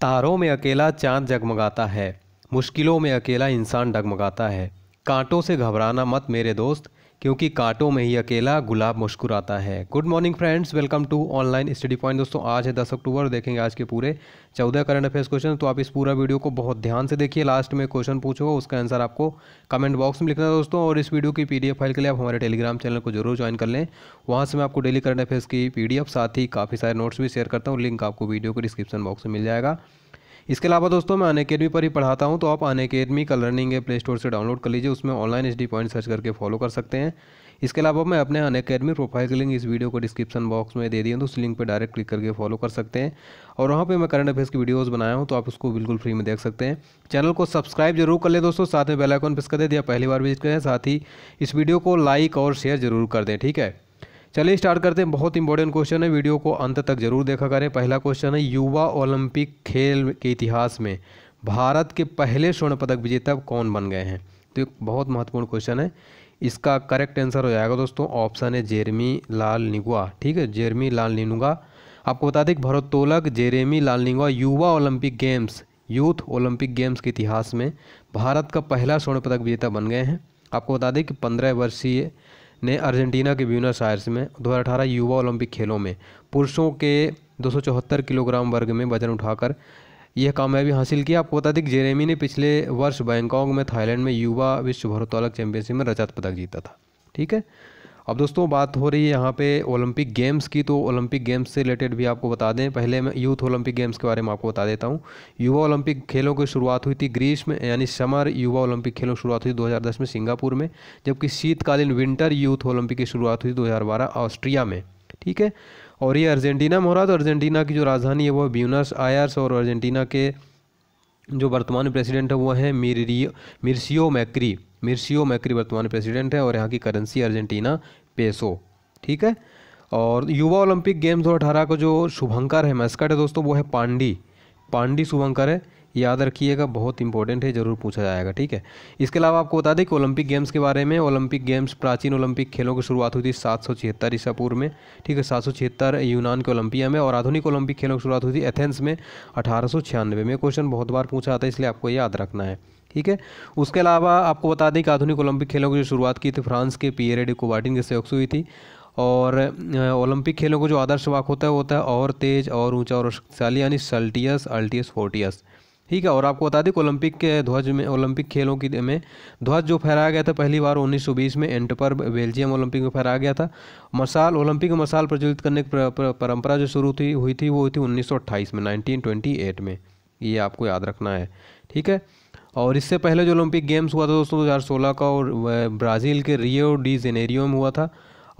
तारों में अकेला चांद जगमगाता है मुश्किलों में अकेला इंसान डगमगाता है कांटों से घबराना मत मेरे दोस्त क्योंकि कांटों में ही अकेला गुलाब मुस्कुराता है good morning friends welcome to online study point दोस्तों आज है दस अक्टूबर देखेंगे आज के पूरे चौदह करंट अफेयर्स क्वेश्चन तो आप इस पूरा वीडियो को बहुत ध्यान से देखिए लास्ट में क्वेश्चन पूछो उसका आंसर आपको कमेंट बॉक्स में लिखना है दोस्तों और इस वीडियो की पी फाइल के लिए आप हमारे टेलीग्राम चैनल को जरूर ज्वाइन कर लें वहाँ से मैं आपको डेली करंट अफेयर्स की पी साथ ही काफ़ी सारे नोट्स भी शेयर करता हूँ लिंक आपको वीडियो को डिस्क्रिप्शन बॉक्स में मिल जाएगा इसके अलावा दोस्तों मैं अन पर ही पढ़ाता हूँ तो आप अन अकेडमी का लर्निंग है प्ले स्टोर से डाउनलोड कर लीजिए उसमें ऑनलाइन एच पॉइंट सर्च करके फॉलो कर सकते हैं इसके अलावा मैं अपने अन अकेडमी प्रोफाइल की लिंक इस वीडियो को डिस्क्रिप्शन बॉक्स में दे दिया तो उस लिंक पर डायरेक्ट क्लिक करके फॉलो कर सकते हैं और वहाँ पर मैं करंट अफेयर्स की वीडियोज़ बनाया हूँ तो आप उसको बिल्कुल फ्री में देख सकते हैं चैनल को सब्सक्राइब जरूर कर ले दोस्तों साथ में बेलाइकॉन प्रेस कर दे या पहली बार विजिट करें साथ ही इस वीडियो को लाइक और शेयर जरूर कर दें ठीक है चलिए स्टार्ट करते हैं बहुत इंपॉर्टेंट क्वेश्चन है वीडियो को अंत तक जरूर देखा करें पहला क्वेश्चन है युवा ओलंपिक खेल के इतिहास में भारत के पहले स्वर्ण पदक विजेता कौन बन गए हैं तो एक बहुत महत्वपूर्ण क्वेश्चन है इसका करेक्ट आंसर हो जाएगा दोस्तों ऑप्शन है जेरमी लाल निगुआ ठीक है जेरमी लाल निनुगा आपको बता दें कि जेरेमी लाल निगुआ युवा Olympic games youth Olympic games के इतिहास में भारत का पहला स्वर्ण पदक विजेता बन गए हैं आपको बता दें कि पंद्रह वर्षीय ने अर्जेंटीना के ब्यूनस आयर्स में 2018 युवा ओलंपिक खेलों में पुरुषों के दो किलोग्राम वर्ग में वजन उठाकर यह कामयाबी हासिल की आपको बता दें कि जेरेमी ने पिछले वर्ष बैंकॉक में थाईलैंड में युवा विश्व भारोत्तोलक चैंपियनशिप में रजत पदक जीता था ठीक है अब दोस्तों बात हो रही है यहाँ पे ओलंपिक गेम्स की तो ओलंपिक गेम्स से रिलेटेड भी आपको बता दें पहले मैं यूथ ओलंपिक गेम्स के बारे में आपको बता देता हूँ युवा ओलंपिक खेलों की शुरुआत हुई थी ग्रीस में यानी समर युवा ओलंपिक खेलों की शुरुआत हुई दो में सिंगापुर में जबकि शीतकालीन विंटर यूथ ओलंपिक की शुरुआत हुई दो ऑस्ट्रिया में ठीक है और ये अर्जेंटीना में हो रहा तो अर्जेंटीना की जो राजधानी है वो ब्यूनस आयर्स और अर्जेंटीना के जो वर्तमान प्रेसिडेंट है वो हैं मिरियो मिर्सियो मैक्री मिर्शियो मैक्री वर्तमान प्रेसिडेंट है और यहाँ की करेंसी अर्जेंटीना पेसो ठीक है और युवा ओलंपिक गेम दो अठारह का जो शुभंकर है मैस्कट है दोस्तों वो है पांडी पांडी शुभंकर है याद रखिएगा बहुत इंपॉर्टेंट है ज़रूर पूछा जाएगा ठीक है इसके अलावा आपको बता दें कि ओलंपिक गेम्स के बारे में ओलंपिक गेम्स प्राचीन ओलंपिक खेलों की शुरुआत हुई थी सात सौ छिहत्तर ईसापुर में ठीक है सात सौ छिहत्तर यूनान के ओलंपिया में और आधुनिक ओलंपिक खेलों की शुरुआत हुई थी एथेंस में अठारह में क्वेश्चन बहुत बार पूछा आता है इसलिए आपको याद रखना है ठीक है उसके अलावा आपको बता दें कि आधुनिक ओलंपिक खेलों की जो शुरुआत की थी फ्रांस के पियरे डी कोबार्टिन के सहयोग से हुई थी और ओलंपिक खेलों को जो आदर्श वाक होता है होता है और तेज और ऊंचा और शक्तिशाली यानी सल्टियस अल्टियस फोर्टियस ठीक है और आपको बता दें ओलंपिक के ध्वज में ओलंपिक खेलों की में ध्वज जो फहराया गया था पहली बार 1920 में एंट पर बेल्जियम ओलंपिक में फहराया गया था मसाल ओलंपिक मसाल प्रज्वलित करने की परंपरा जो शुरू थी हुई थी वो हुई थी उन्नीस में नाइनटीन में ये आपको याद रखना है ठीक है और इससे पहले जो ओलंपिक गेम्स हुआ था दोस्तों 2016 का और ब्राज़ील के रियो डी जेनेरियो में हुआ था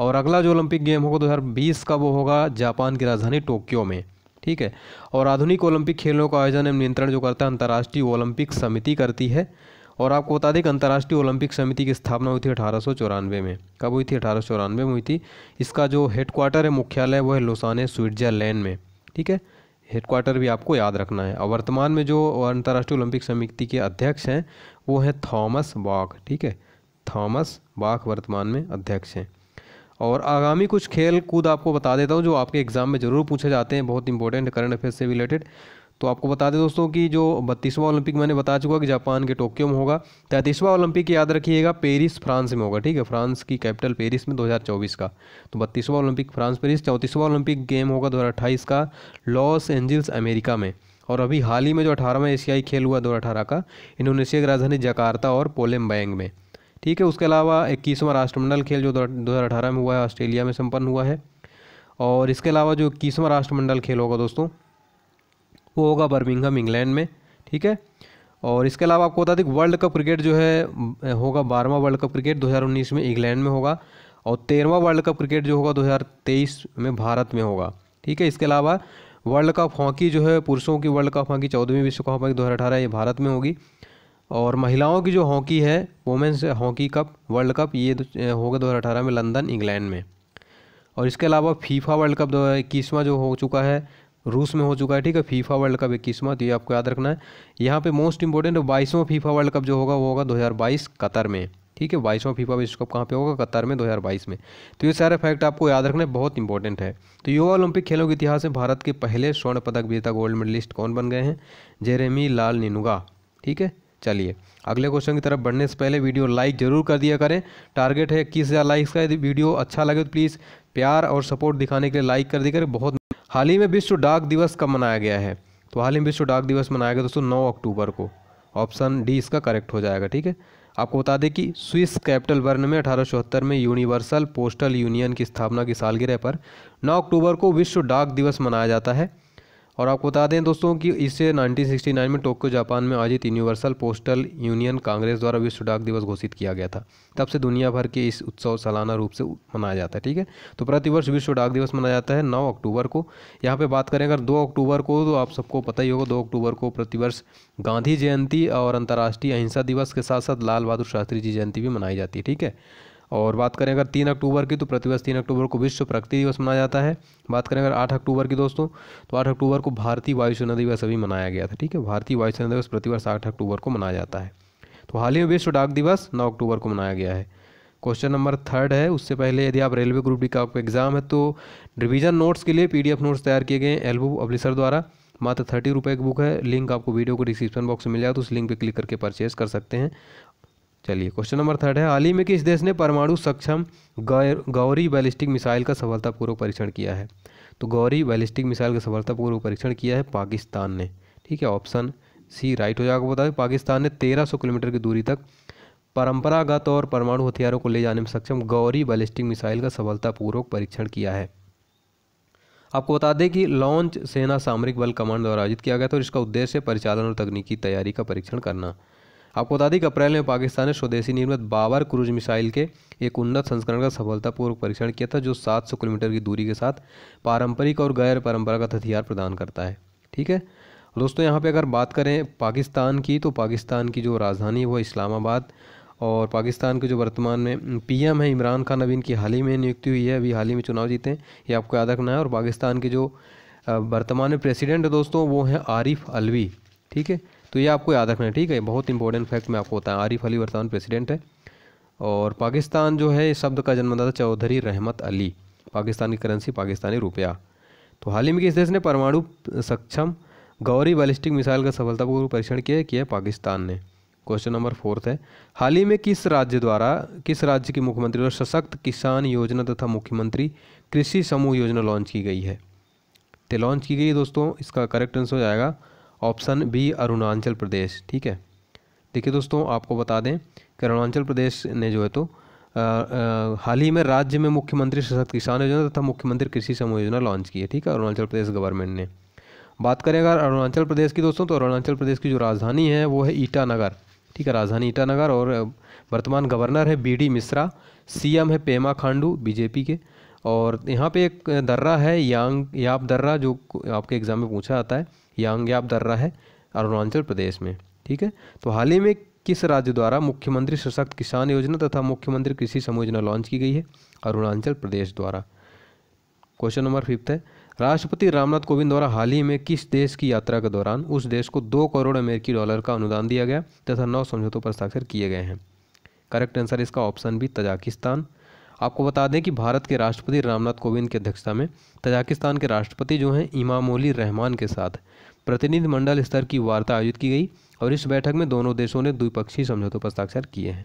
और अगला जो ओलंपिक गेम होगा 2020 का वो होगा जापान की राजधानी टोक्यो में ठीक है और आधुनिक ओलंपिक खेलों का आयोजन एवं नियंत्रण जो करता है अंतर्राष्ट्रीय ओलंपिक समिति करती है और आपको बता दें कि अंतर्राष्ट्रीय ओलंपिक समिति की स्थापना हुई थी अठारह में कब हुई थी अठारह में हुई थी इसका जो हेडक्वार्टर है मुख्यालय वो है लोसाने स्विट्जरलैंड में ठीक है हेडक्वार्टर भी आपको याद रखना है और वर्तमान में जो अंतर्राष्ट्रीय ओलंपिक समिति के अध्यक्ष हैं वो हैं थॉमस बाक ठीक है थॉमस बाक वर्तमान में अध्यक्ष हैं और आगामी कुछ खेल कूद आपको बता देता हूँ जो आपके एग्ज़ाम में ज़रूर पूछे जाते हैं बहुत इंपॉर्टेंट करंट अफेयर्स से रिलेटेड तो आपको बता दें दोस्तों कि जो बत्तीसवां ओलंपिक मैंने बता चुका कि जापान के टोक्यो में होगा तैंतीसवां ओलंपिक याद रखिएगा पेरिस फ्रांस में होगा ठीक है फ्रांस की कैपिटल पेरिस में 2024 का तो बत्तीसवां ओलंपिक फ्रांस पेरिस चौंतीसवां ओलंपिक गेम होगा दो का लॉस एंजल्स अमेरिका में और अभी हाल ही में जो अठारहवां एशियाई खेल हुआ दो का इंडोनेशिया की राजधानी जकार्ता और पोलेम्बैंग में ठीक है उसके अलावा इक्कीसवां राष्ट्रमंडल खेल जो दो में हुआ है ऑस्ट्रेलिया में सम्पन्न हुआ है और इसके अलावा जो इक्कीसवां राष्ट्रमंडल खेल होगा दोस्तों वो होगा बर्मिंगम इंग्लैंड में ठीक है और इसके अलावा आपको बता दें वर्ल्ड कप क्रिकेट जो है होगा बारहवा वर्ल्ड कप क्रिकेट 2019 में इंग्लैंड में होगा और तेरहवा वर्ल्ड कप क्रिकेट जो होगा 2023 में भारत में होगा ठीक है इसके अलावा वर्ल्ड कप हॉकी जो है पुरुषों की वर्ल्ड कप हॉकी चौदहवीं विश्व कप हॉकी दो ये भारत में होगी और महिलाओं की जो हॉकी है women's hockey cup world cup ये होगा दो में लंदन इंग्लैंड में और इसके अलावा फीफा वर्ल्ड कप दो इक्कीसवां जो हो चुका है रूस में हो चुका है ठीक है फीफा वर्ल्ड कप इक्कीसवां तो ये आपको याद रखना है यहाँ पे मोस्ट इंपॉर्टेंट बाईसवां फीफा वर्ल्ड कप जो होगा वो होगा 2022 कतर में ठीक है बाईसवां फीफा विश्व कप कहाँ पे होगा कतर में 2022 में तो ये सारे फैक्ट आपको याद रखना बहुत इंपॉर्टेंट है तो युवा ओलंपिक खेलों के इतिहास में भारत के पहले स्वर्ण पदक विजेता गोल्ड मेडलिस्ट कौन बन गए हैं जेरेमी लाल निनुगा ठीक है चलिए अगले क्वेश्चन की तरफ बढ़ने से पहले वीडियो लाइक ज़रूर कर दिया करें टारगेट है इक्कीस हज़ार लाइक्स का यदि वीडियो अच्छा लगे तो प्लीज़ प्यार और सपोर्ट दिखाने के लिए लाइक कर दिया करें बहुत हाल ही में विश्व डाक दिवस कब मनाया गया है तो हाल ही में विश्व डाक दिवस मनाया गया दोस्तों नौ अक्टूबर को ऑप्शन डी इसका करेक्ट हो जाएगा ठीक है आपको बता दें कि स्विस कैपिटल वर्न में अठारह में यूनिवर्सल पोस्टल यूनियन की स्थापना की सालगिरह पर 9 अक्टूबर को विश्व डाक दिवस मनाया जाता है और आपको बता दें दोस्तों कि इसे 1969 में टोक्यो जापान में आयोजित यूनिवर्सल पोस्टल यूनियन कांग्रेस द्वारा विश्व डाक दिवस घोषित किया गया था तब से दुनिया भर के इस उत्सव सालाना रूप से मनाया जाता है ठीक है तो प्रतिवर्ष विश्व डाक दिवस मनाया जाता है नौ अक्टूबर को यहाँ पर बात करें अगर दो अक्टूबर को तो आप सबको पता ही होगा दो अक्टूबर को प्रतिवर्ष गांधी जयंती और अंतर्राष्ट्रीय अहिंसा दिवस के साथ साथ लाल बहादुर शास्त्री जी जयंती भी मनाई जाती है ठीक है और बात करें अगर तीन अक्टूबर की तो प्रतिवर्ष तीन अक्टूबर को विश्व प्रकृति दिवस मनाया जाता है बात करें अगर आठ अक्टूबर की दोस्तों तो आठ अक्टूबर को भारतीय वायुसेना दिवस अभी मनाया गया था ठीक है भारतीय वायुसेना दिवस प्रतिवर्ष आठ अक्टूबर को मनाया जाता है तो हाल ही में विश्व डाक दिवस नौ अक्टूबर को मनाया गया है क्वेश्चन नंबर थर्ड है उससे पहले यदि आप रेलवे ग्रुप डी का आपका एग्जाम है तो रिवीजन नोट्स के लिए पीडीएफ नोट्स तैयार किए गए हैं एल्बो अब्लिसर द्वारा मात्र थर्टी रुपये की बुक है लिंक आपको वीडियो को डिस्क्रिप्शन बॉक्स में मिल जाए तो उस लिंक पर क्लिक करके परचेज कर सकते हैं चलिए क्वेश्चन नंबर थर्ड है हाल ही में किस देश ने परमाणु सक्षम गौरी बैलिस्टिक मिसाइल का सफलतापूर्वक परीक्षण किया है तो गौरी बैलिस्टिक मिसाइल का सफलतापूर्वक परीक्षण किया है पाकिस्तान ने ठीक है ऑप्शन सी राइट हो जाएगा बता दें पाकिस्तान ने 1300 किलोमीटर की दूरी तक परंपरागत और परमाणु हथियारों को ले जाने में सक्षम गौरी बैलिस्टिक मिसाइल का सफलतापूर्वक परीक्षण किया है आपको बता दें कि लॉन्च सेना सामरिक बल कमांड द्वारा आयोजित किया गया था और इसका उद्देश्य परिचालन और तकनीकी तैयारी का परीक्षण करना आपको बता दें कि अप्रैल में पाकिस्तान ने स्वदेशी निर्मित बाबर क्रूज मिसाइल के एक उन्नत संस्करण का सफलतापूर्वक परीक्षण किया था जो 700 किलोमीटर की दूरी के साथ पारंपरिक और गैर परंपरागत हथियार प्रदान करता है ठीक है दोस्तों यहाँ पे अगर बात करें पाकिस्तान की तो पाकिस्तान की जो राजधानी है वो इस्लामाबाद और पाकिस्तान के जो वर्तमान में एम है इमरान खान अभी इनकी हाल ही में नियुक्ति हुई है अभी हाल ही में चुनाव जीते हैं ये आपको याद रखना है और पाकिस्तान के जो वर्तमान में प्रेसिडेंट है दोस्तों वो हैं आरिफ अलवी ठीक है तो ये आपको याद रखना है ठीक है बहुत इंपॉर्टेंट फैक्ट मैं आपको बताया आरिफ अली वर्तमान प्रेसिडेंट है और पाकिस्तान जो है इस शब्द का जन्मदाता चौधरी रहमत अली पाकिस्तान की करेंसी पाकिस्तानी रुपया तो हाल ही में किस देश ने परमाणु सक्षम गौरी बैलिस्टिक मिसाइल का सफलतापूर्वक परीक्षण किया किया पाकिस्तान ने क्वेश्चन नंबर फोर्थ है हाल ही में किस राज्य द्वारा किस राज्य की मुख्यमंत्री द्वारा सशक्त किसान योजना तथा मुख्यमंत्री कृषि समूह योजना लॉन्च की गई है तो लॉन्च की गई दोस्तों इसका करेक्ट आंसर हो जाएगा ऑप्शन बी अरुणाचल प्रदेश ठीक है देखिए दोस्तों आपको बता दें कि अरुणाचल प्रदेश ने जो है तो हाल ही में राज्य में मुख्यमंत्री सशक्त किसान योजना तथा मुख्यमंत्री कृषि समूह योजना लॉन्च की है ठीक है अरुणाचल प्रदेश गवर्नमेंट ने बात करें अगर अरुणाचल प्रदेश की दोस्तों तो अरुणाचल प्रदेश की जो राजधानी है वो है ईटानगर ठीक है राजधानी ईटानगर और वर्तमान गवर्नर है बी डी मिश्रा सी है पेमा खांडू बीजेपी के और यहाँ पे एक दर्रा है यांग याप दर्रा जो आपके एग्ज़ाम में पूछा आता है यांग्याप दर्रा है अरुणाचल प्रदेश में ठीक है तो हाल ही में किस राज्य द्वारा मुख्यमंत्री सशक्त किसान योजना तथा मुख्यमंत्री कृषि समूह योजना लॉन्च की गई है अरुणाचल प्रदेश द्वारा क्वेश्चन नंबर फिफ्थ है राष्ट्रपति रामनाथ कोविंद द्वारा हाल ही में किस देश की यात्रा के दौरान उस देश को दो करोड़ अमेरिकी डॉलर का अनुदान दिया गया तथा नौ समझौतों पर हस्ताक्षर किए गए हैं करेक्ट आंसर इसका ऑप्शन भी तजाकिस्तान आपको बता दें कि भारत के राष्ट्रपति रामनाथ कोविंद की अध्यक्षता में तजाकिस्तान के राष्ट्रपति जो हैं इमामोली रहमान के साथ प्रतिनिधिमंडल स्तर की वार्ता आयोजित की गई और इस बैठक में दोनों देशों ने द्विपक्षीय समझौतों पर हस्ताक्षर किए हैं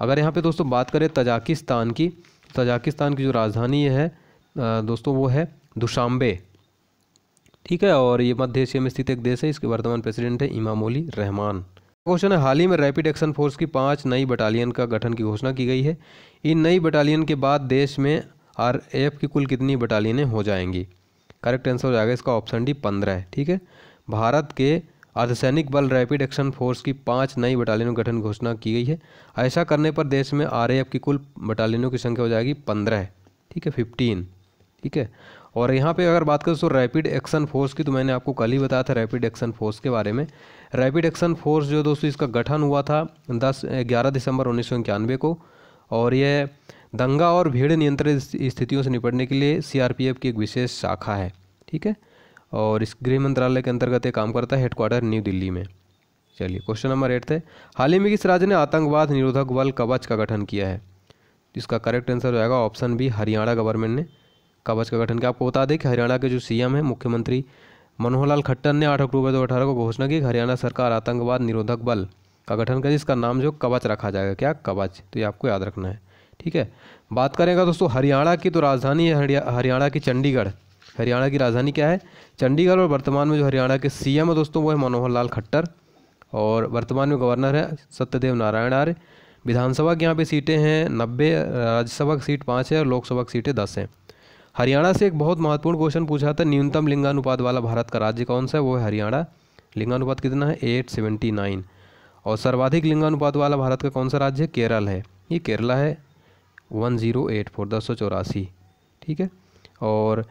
अगर यहाँ पे दोस्तों बात करें तजाकिस्तान की तजाकिस्तान की जो राजधानी है दोस्तों वो है दुशांबे ठीक है और ये मध्य एशिया में स्थित एक देश है इसके वर्तमान प्रेसिडेंट है इमामोली रहमान क्वेश्चन है हाल ही में रैपिड एक्शन फोर्स की पांच नई बटालियन का गठन की घोषणा की गई है इन नई बटालियन के बाद देश में आर एफ की कुल कितनी बटालियनें हो जाएंगी करेक्ट आंसर हो जाएगा इसका ऑप्शन डी पंद्रह है ठीक है भारत के अर्धसैनिक बल रैपिड एक्शन फोर्स की पांच नई बटालियनों का गठन घोषणा की गई है ऐसा करने पर देश में आर की कुल बटालियनों की संख्या हो जाएगी पंद्रह ठीक है फिफ्टीन ठीक है और यहाँ पे अगर बात करें तो रैपिड एक्शन फोर्स की तो मैंने आपको कल ही बताया था रैपिड एक्शन फोर्स के बारे में रैपिड एक्शन फोर्स जो दोस्तों इसका गठन हुआ था दस ग्यारह दिसंबर उन्नीस को और यह दंगा और भीड़ नियंत्रित स्थितियों से निपटने के लिए सी की एक विशेष शाखा है ठीक है और इस गृह मंत्रालय के अंतर्गत ये काम करता है हेडक्वार्टर न्यू दिल्ली में चलिए क्वेश्चन नंबर एट थे हाल ही में किस राज्य ने आतंकवाद निरोधक बल कवच का गठन किया है इसका करेक्ट आंसर हो जाएगा ऑप्शन बी हरियाणा गवर्नमेंट ने कवच का गठन किया आपको बता दें कि हरियाणा के जो सीएम हैं मुख्यमंत्री मनोहर लाल खट्टर ने आठ अक्टूबर दो अठारह को घोषणा की हरियाणा सरकार आतंकवाद निरोधक बल का गठन करे जिसका नाम जो कवच रखा जाएगा क्या कवच तो ये आपको याद रखना है ठीक है बात करेंगे दोस्तों हरियाणा की तो राजधानी है हरियाणा की चंडीगढ़ हरियाणा की राजधानी क्या है चंडीगढ़ और वर्तमान में जो हरियाणा के सी है दोस्तों वो है मनोहर लाल खट्टर और वर्तमान में गवर्नर है सत्यदेव नारायण आर्य विधानसभा की यहाँ पे सीटें हैं नब्बे राज्यसभा की सीट पाँच है और लोकसभा की सीटें दस हैं हरियाणा से एक बहुत महत्वपूर्ण क्वेश्चन पूछा था न्यूनतम लिंगानुपात वाला भारत का राज्य कौन सा है वो है हरियाणा लिंगानुपात कितना है एट सेवेंटी नाइन और सर्वाधिक लिंगानुपात वाला भारत का कौन सा राज्य है केरल है ये केरला है वन ज़ीरो एट फोर दस सौ चौरासी ठीक है और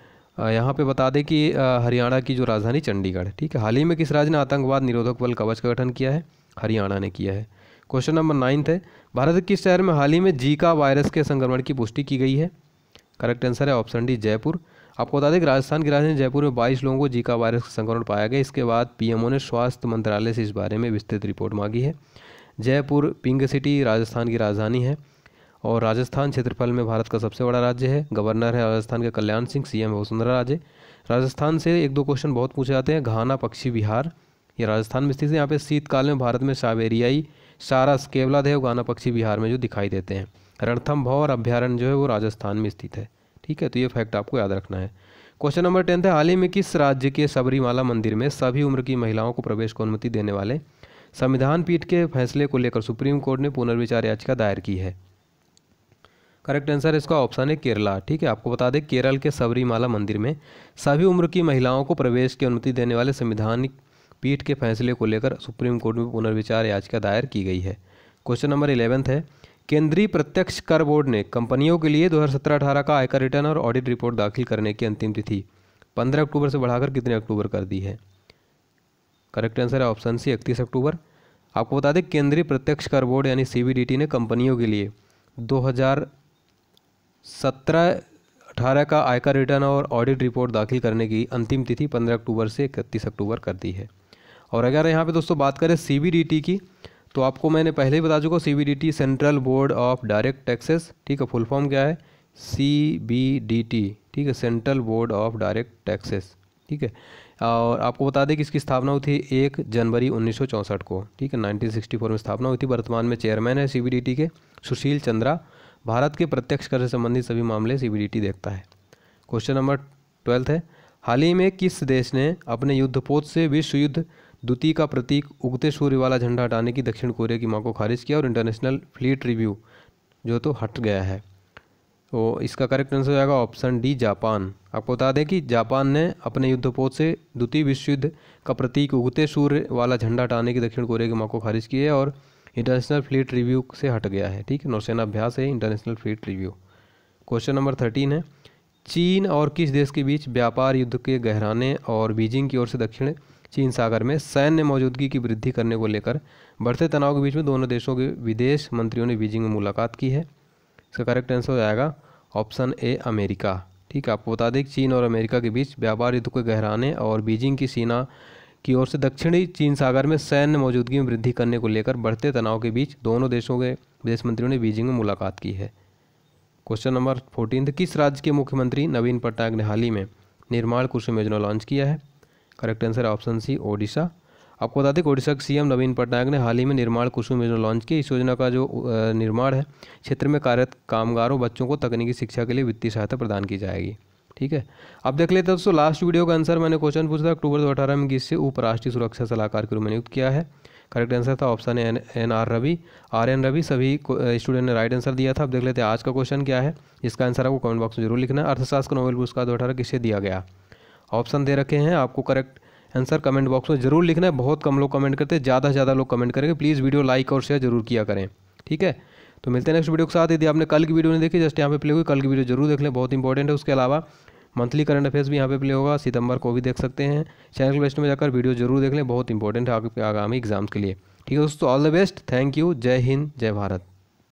यहाँ पे बता दें कि हरियाणा की जो राजधानी चंडीगढ़ ठीक है हाल ही में किस राज्य ने आतंकवाद निरोधक बल कवच का गठन किया है हरियाणा ने किया है क्वेश्चन नंबर नाइन्थ है भारत के किस शहर में हाल ही में जीका वायरस के संक्रमण की पुष्टि की गई है करेक्ट आंसर है ऑप्शन डी जयपुर आपको बता दें कि राजस्थान की राजधानी जयपुर में 22 लोगों को जीका वायरस का संक्रमण पाया गया इसके बाद पीएमओ ने स्वास्थ्य मंत्रालय से इस बारे में विस्तृत रिपोर्ट मांगी है जयपुर पिंक सिटी राजस्थान की राजधानी है और राजस्थान क्षेत्रफल में भारत का सबसे बड़ा राज्य है गवर्नर है राजस्थान के कल्याण सिंह सीएम है वसुंधरा राजे राजस्थान से एक दो क्वेश्चन बहुत पूछे जाते हैं घाना पक्षी विहार ये राजस्थान में स्थित है यहाँ पे शीतकाल में भारत में सावेरियाई सारा केवला देव घाना पक्षी विहार में जो दिखाई देते हैं रणथम भौर अभ्यारण्य जो है वो राजस्थान में स्थित है ठीक है तो ये फैक्ट आपको याद रखना है क्वेश्चन नंबर टेंथ है हाल ही में किस राज्य के सबरीमाला मंदिर में सभी उम्र की महिलाओं को प्रवेश को अनुमति देने वाले संविधान पीठ के फैसले को लेकर सुप्रीम कोर्ट ने पुनर्विचार याचिका दायर की है करेक्ट आंसर इसका ऑप्शन है केरला ठीक है आपको बता दें केरल के सबरीमाला मंदिर में सभी उम्र की महिलाओं को प्रवेश की अनुमति देने वाले संविधानिक पीठ के फैसले को लेकर सुप्रीम कोर्ट में पुनर्विचार याचिका दायर की गई है क्वेश्चन नंबर इलेवेंथ है केंद्रीय प्रत्यक्ष कर बोर्ड ने कंपनियों के लिए 2017-18 का आयकर रिटर्न और ऑडिट रिपोर्ट दाखिल करने की अंतिम तिथि 15 अक्टूबर से बढ़ाकर कितने अक्टूबर कर दी है करेक्ट आंसर है ऑप्शन सी इकतीस अक्टूबर आपको बता दें केंद्रीय प्रत्यक्ष कर बोर्ड यानी सी ने कंपनियों के लिए दो हज़ार का आयकर रिटर्न और ऑडिट रिपोर्ट दाखिल करने की अंतिम तिथि पंद्रह अक्टूबर से इकतीस अक्टूबर कर दी है और अगर यहाँ पर दोस्तों बात करें सी की तो आपको मैंने पहले ही बता चुका हूँ C central board of direct taxes ठीक है फुल फॉर्म क्या है सी ठीक है central board of direct taxes ठीक है और आपको बता दें कि इसकी स्थापना हुई थी एक जनवरी उन्नीस को ठीक है 1964 में स्थापना हुई थी वर्तमान में चेयरमैन है सी के सुशील चंद्रा भारत के प्रत्यक्ष कर से संबंधित सभी मामले सी देखता है क्वेश्चन नंबर ट्वेल्थ है हाल ही में किस देश ने अपने युद्धपोत से विश्व युद्ध द्वितीय का प्रतीक उगते सूर्य वाला झंडा हटाने की दक्षिण कोरिया की मांग को खारिज किया और इंटरनेशनल फ्लीट रिव्यू जो तो हट गया है तो इसका करेक्ट आंसर हो जाएगा ऑप्शन डी जापान आपको बता दें कि जापान ने अपने युद्धपोत से द्वितीय विश्व युद्ध का प्रतीक उगते सूर्य वाला झंडा हटाने की दक्षिण कोरिया की मांग को खारिज की है और इंटरनेशनल फ्लीट रिव्यू से हट गया है ठीक है नौसेना अभ्यास है international fleet review question number thirteen है चीन और किस देश के बीच व्यापार युद्ध के गहराने और बीजिंग की ओर से दक्षिण चीन सागर में सैन्य मौजूदगी की वृद्धि करने को लेकर बढ़ते तनाव के बीच में दोनों देशों के विदेश मंत्रियों ने बीजिंग में मुलाकात की है इसका करेक्ट आंसर हो जाएगा ऑप्शन ए अमेरिका ठीक है आपको बता दें चीन और अमेरिका के बीच व्यापार युद्ध के गहराने और बीजिंग की सीना की ओर से दक्षिणी चीन सागर में सैन्य मौजूदगी में वृद्धि करने को लेकर बढ़ते तनाव के बीच दोनों देशों के विदेश मंत्रियों ने बीजिंग में मुलाकात की है क्वेश्चन नंबर फोर्टीन किस राज्य के मुख्यमंत्री नवीन पटनायक ने हाल ही में निर्माण कुसुम योजना लॉन्च किया है correct answer option C Odisha आपको बता दें कि ओडिशा के सीएम नवीन पटनायक ने हाल ही में निर्माण कुसुम योजना लॉन्च की इस योजना का जो निर्माण है क्षेत्र में कार्यरत कामगारों बच्चों को तकनीकी शिक्षा के लिए वित्तीय सहायता प्रदान की जाएगी ठीक है अब देख लेते दोस्तों लास्ट वीडियो का आंसर मैंने क्वेश्चन पूछा अक्टूबर दो में किससे उपराष्ट्रीय सुरक्षा सलाहकार के रूप में नियुक्त किया है करेक्ट आंसर था option N N R Ravi R N Ravi सभी स्टूडेंट ने राइट आंसर दिया था अब देख लेते हैं आज का क्वेश्चन क्या है इसका आंसर आपको कमेंट बॉक्स में जरूर लिखना है अर्थशास्त्र नोबेल पुरस्कार दो अठारह किसे दिया गया ऑप्शन दे रखे हैं आपको करेक्ट आंसर कमेंट बॉक्स में जरूर लिखना है बहुत कम लोग कमेंट करते हैं ज़्यादा से ज़्यादा लोग कमेंट करेंगे प्लीज़ वीडियो लाइक और शेयर जरूर किया करें ठीक है तो मिलते हैं नेक्स्ट वीडियो के साथ यदि आपने कल की वीडियो नहीं देखी जस्ट यहाँ पे प्ले हुई कल की वीडियो जरूर देख लें बहुत इंपॉर्टेंट है उसके अलावा मंथली करंट अफेयर्स भी यहाँ पे प्ले होगा सितंबर को भी देख सकते हैं चैनल के लिस्ट में जाकर वीडियो जरूर देख लें बहुत इंपॉर्टेंट है आगामी एग्जाम्स के लिए ठीक है दोस्तों all the best thank you जय हिंद जय भारत